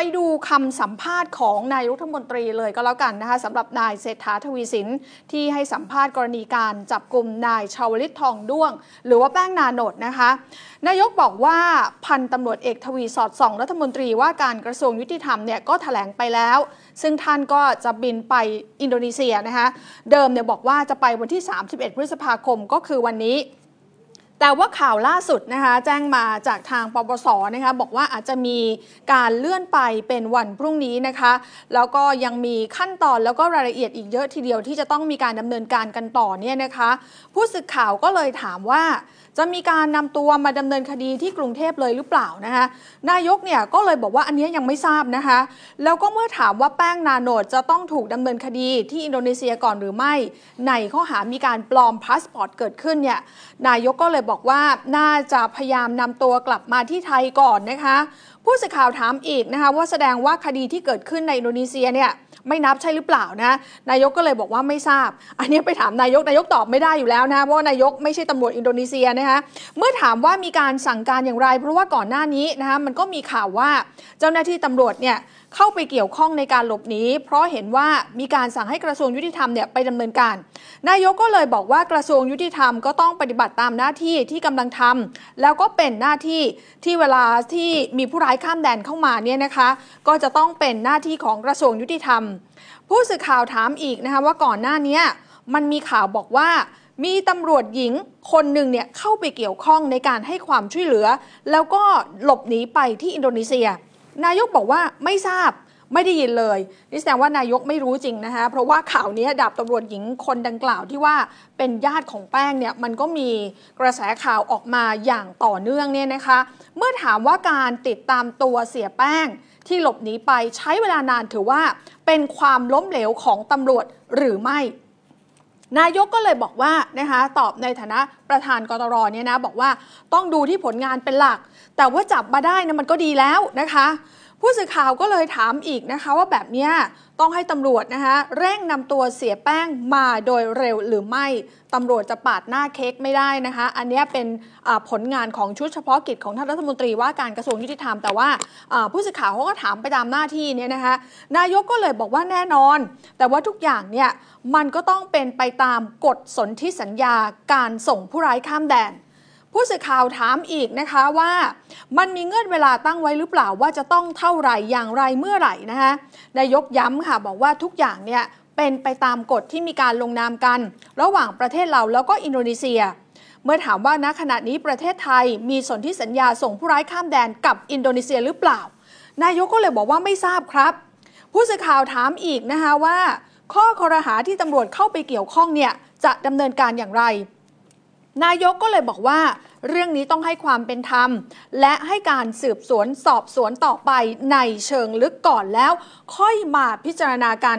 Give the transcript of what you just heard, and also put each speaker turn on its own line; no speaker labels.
ไปดูคำสัมภาษณ์ของนายรัฐมนตรีเลยก็แล้วกันนะคะสำหรับนายเศรษฐาทวีสินที่ให้สัมภาษณ์กรณีการจับกลุ่มนายชาวลิตทองด้วง หรือว่าแป้งนาโนดนะคะ นายกบอกว่าพันตำรวจเอกทวีสอดส่องรัฐมนตรีว่าการกระทรวงยุติธรรมเนี่ยก็ถแถลงไปแล้ว ซึ่งท่านก็จะบินไปอินโดนีเซียนะคะ เดิมเนี่ยบอกว่าจะไปวันที่ 31พฤษภาคมก็คือวันนี้แต่ว่าข่าวล่าสุดนะคะแจ้งมาจากทางปปสนะคะบอกว่าอาจจะมีการเลื่อนไปเป็นวันพรุ่งนี้นะคะ แล้วก็ยังมีขั้นตอนแล้วก็รายละเอียดอีกเยอะทีเดียวที่จะต้องมีการดำเนินการกันต่อเนี่ยนะคะ ผู้สื่อข่าวก็เลยถามว่าจะมีการนำตัวมาดำเนินคดีที่กรุงเทพเลยหรือเปล่านะคะนายกเนี่ยก็เลยบอกว่าอันนี้ยังไม่ทราบนะคะแล้วก็เมื่อถามว่าแป้งนาโนดจะต้องถูกดำเนินคดีที่อินโดนีเซียก่อนหรือไม่ในข้อหามีการปลอมพาสปอร์ตเกิดขึ้นเนี่ยนายกก็เลยบอกว่าน่าจะพยายามนำตัวกลับมาที่ไทยก่อนนะคะ ผู้สื่อข่าวถามอีกนะคะว่าแสดงว่าคดีที่เกิดขึ้นในอินโดนีเซียเนี่ยไม่นับใช่หรือเปล่านะนายกก็เลยบอกว่าไม่ทราบ อันนี้ไปถามนายกนายกตอบไม่ได้อยู่แล้วนะ เพราะนายกไม่ใช่ตำรวจอินโดนีเซียนะคะเมื่อถามว่ามีการสั่งการอย่างไรเพราะว่าก่อนหน้านี้นะคะมันก็มีข่าวว่าเจ้าหน้าที่ตำรวจเนี่ยเข้าไปเกี่ยวข้องในการหลบหนีเพราะเห็นว่ามีการสั่งให้กระทรวงยุติธรรมเนี่ยไปดำเนินการนายกก็เลยบอกว่ากระทรวงยุติธรรมก็ต้องปฏิบัติตามหน้าที่ที่กำลังทำ แล้วก็เป็นหน้าที่ที่เวลาที่มีผู้ร้ายข้ามแดนเข้ามาเนี่ยนะคะก็จะต้องเป็นหน้าที่ของกระทรวงยุติธรรมผู้สื่อข่าวถามอีกนะคะว่าก่อนหน้านี้มันมีข่าวบอกว่า มีตำรวจหญิงคนหนึ่งเนี่ยเข้าไปเกี่ยวข้องในการให้ความช่วยเหลือ แล้วก็หลบหนีไปที่อินโดนีเซีย นายกบอกว่าไม่ทราบไม่ได้ยินเลยนี่แสดงว่านายกไม่รู้จริงนะคะ เพราะว่าข่าวนี้ดาบตำรวจหญิงคนดังกล่าวที่ว่าเป็นญาติของแป้งเนี่ยมันก็มีกระแสข่าวออกมาอย่างต่อเนื่องเนี่ยนะคะเมื่อถามว่าการติดตามตัวเสียแป้งที่หลบหนีไปใช้เวลานานถือว่าเป็นความล้มเหลวของตำรวจหรือไม่ นายกก็เลยบอกว่านะคะ ตอบในฐานะประธานกตรเนี่ยนะ บอกว่าต้องดูที่ผลงานเป็นหลัก แต่ว่าจับมาได้นะมันก็ดีแล้วนะคะผู้สื่อข่าวก็เลยถามอีกนะคะว่าแบบนี้ต้องให้ตำรวจนะคะเร่งนำตัวเสียแป้งมาโดยเร็วหรือไม่ตำรวจจะปาดหน้าเค้กไม่ได้นะคะอันนี้เป็นผลงานของชุดเฉพาะกิจของท่านรัฐมนตรีว่าการกระทรวงยุติธรรมแต่ว่าผู้สื่อข่าวเขาก็ถามไปตามหน้าที่เนี่ยนะคะนายกก็เลยบอกว่าแน่นอน แต่ว่าทุกอย่างเนี่ยมันก็ต้องเป็นไปตามกฎสนธิสัญญาการส่งผู้ร้ายข้ามแดนผู้สื่อข่าวถามอีกนะคะ ว่ามันมีเงื่อนเวลาตั้งไว้หรือเปล่าว่าจะต้องเท่าไหร่อย่างไรเมื่อไหร่นะคะนายกย้ำค่ะ บอกว่าทุกอย่างเนี่ย เป็นไปตามกฎที่มีการลงนามกัน ระหว่างประเทศเราแล้วก็อินโดนีเซีย เมื่อถามว่าณขณะนี้ประเทศไทยมีสนธิสัญญาส่งผู้ร้ายข้ามแดนกับอินโดนีเซียหรือเปล่า นายกก็เลยบอกว่าไม่ทราบครับ ผู้สื่อข่าวถามอีกนะคะว่า ข้อคอรหาที่ตำรวจเข้าไปเกี่ยวข้องเนี่ยจะดำเนินการอย่างไรนายกก็เลยบอกว่าเรื่องนี้ต้องให้ความเป็นธรรม และให้การสืบสวนสอบสวนต่อไปในเชิงลึกก่อนแล้ว ค่อยมาพิจารณากัน